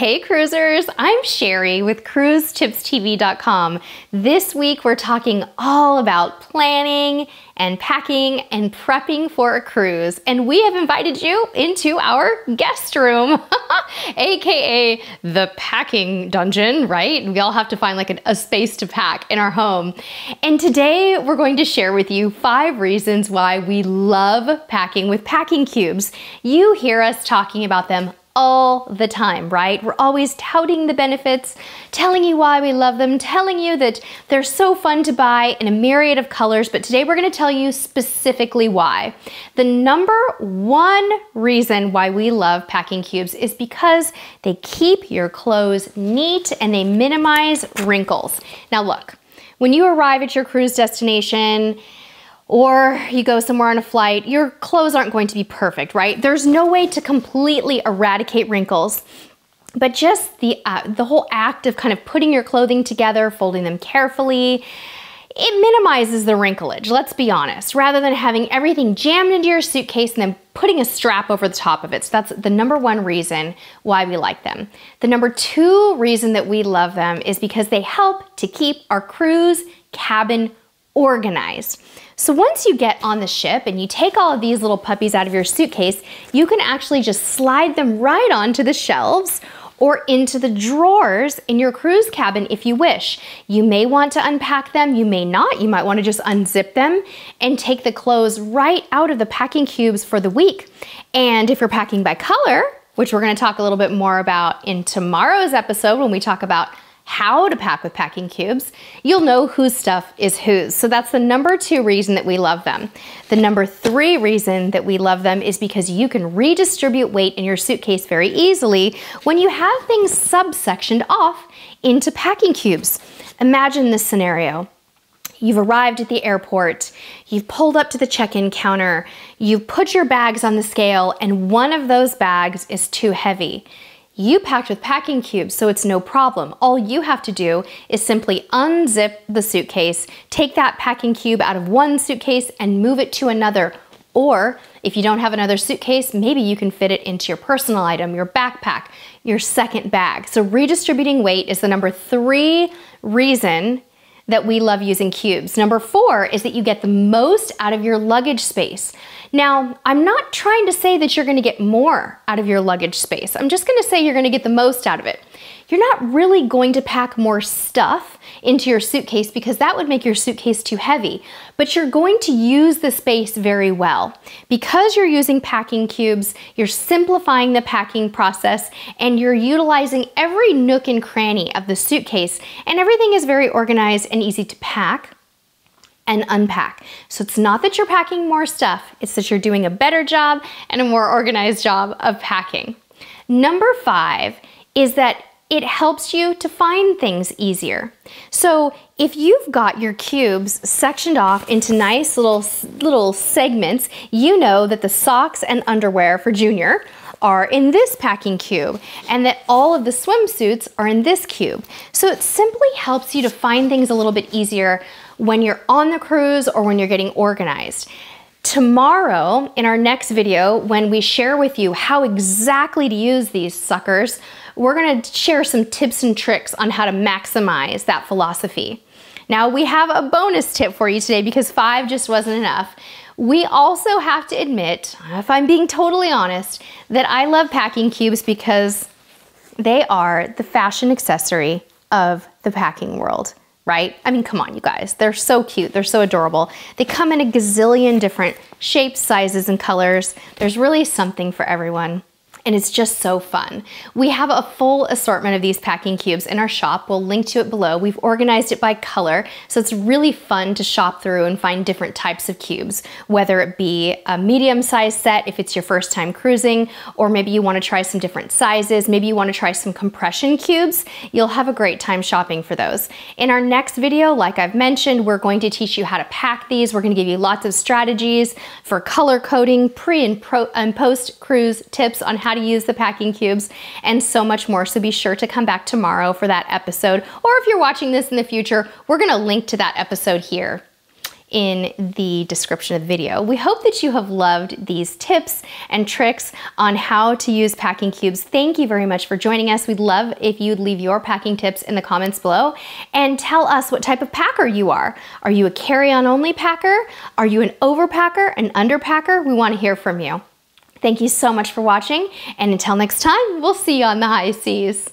Hey cruisers, I'm Sherry with cruisetipstv.com. This week we're talking all about planning and packing and prepping for a cruise. And we have invited you into our guest room, AKA the packing dungeon, right? We all have to find like an, a space to pack in our home. And today we're going to share with you five reasons why we love packing with packing cubes. You hear us talking about them all the time, right? We're always touting the benefits, telling you why we love them, telling you that they're so fun to buy in a myriad of colors, but today we're gonna tell you specifically why. The number one reason why we love packing cubes is because they keep your clothes neat and they minimize wrinkles. Now look, when you arrive at your cruise destination, or you go somewhere on a flight, your clothes aren't going to be perfect, right? There's no way to completely eradicate wrinkles. But just the, uh, the whole act of kind of putting your clothing together, folding them carefully, it minimizes the wrinklage, let's be honest, rather than having everything jammed into your suitcase and then putting a strap over the top of it. So that's the number one reason why we like them. The number two reason that we love them is because they help to keep our cruise cabin organized. So once you get on the ship and you take all of these little puppies out of your suitcase, you can actually just slide them right onto the shelves or into the drawers in your cruise cabin if you wish. You may want to unpack them, you may not. You might want to just unzip them and take the clothes right out of the packing cubes for the week. And if you're packing by color, which we're going to talk a little bit more about in tomorrow's episode when we talk about how to pack with packing cubes, you'll know whose stuff is whose. So that's the number two reason that we love them. The number three reason that we love them is because you can redistribute weight in your suitcase very easily when you have things subsectioned off into packing cubes. Imagine this scenario. You've arrived at the airport, you've pulled up to the check in counter, you've put your bags on the scale, and one of those bags is too heavy you packed with packing cubes, so it's no problem. All you have to do is simply unzip the suitcase, take that packing cube out of one suitcase and move it to another. Or if you don't have another suitcase, maybe you can fit it into your personal item, your backpack, your second bag. So redistributing weight is the number three reason that we love using cubes. Number four is that you get the most out of your luggage space. Now, I'm not trying to say that you're gonna get more out of your luggage space. I'm just gonna say you're gonna get the most out of it you're not really going to pack more stuff into your suitcase because that would make your suitcase too heavy, but you're going to use the space very well. Because you're using packing cubes, you're simplifying the packing process and you're utilizing every nook and cranny of the suitcase and everything is very organized and easy to pack and unpack. So it's not that you're packing more stuff, it's that you're doing a better job and a more organized job of packing. Number five is that it helps you to find things easier. So if you've got your cubes sectioned off into nice little, little segments, you know that the socks and underwear for Junior are in this packing cube and that all of the swimsuits are in this cube. So it simply helps you to find things a little bit easier when you're on the cruise or when you're getting organized. Tomorrow, in our next video, when we share with you how exactly to use these suckers, we're gonna share some tips and tricks on how to maximize that philosophy. Now, we have a bonus tip for you today because five just wasn't enough. We also have to admit, if I'm being totally honest, that I love packing cubes because they are the fashion accessory of the packing world right? I mean, come on, you guys. They're so cute. They're so adorable. They come in a gazillion different shapes, sizes, and colors. There's really something for everyone and it's just so fun. We have a full assortment of these packing cubes in our shop. We'll link to it below. We've organized it by color, so it's really fun to shop through and find different types of cubes, whether it be a medium size set if it's your first time cruising, or maybe you wanna try some different sizes, maybe you wanna try some compression cubes. You'll have a great time shopping for those. In our next video, like I've mentioned, we're going to teach you how to pack these. We're gonna give you lots of strategies for color coding, pre and, pro and post cruise tips on how how to use the packing cubes, and so much more. So be sure to come back tomorrow for that episode. Or if you're watching this in the future, we're gonna link to that episode here in the description of the video. We hope that you have loved these tips and tricks on how to use packing cubes. Thank you very much for joining us. We'd love if you'd leave your packing tips in the comments below and tell us what type of packer you are. Are you a carry-on only packer? Are you an overpacker, an underpacker? We wanna hear from you. Thank you so much for watching, and until next time, we'll see you on the high seas.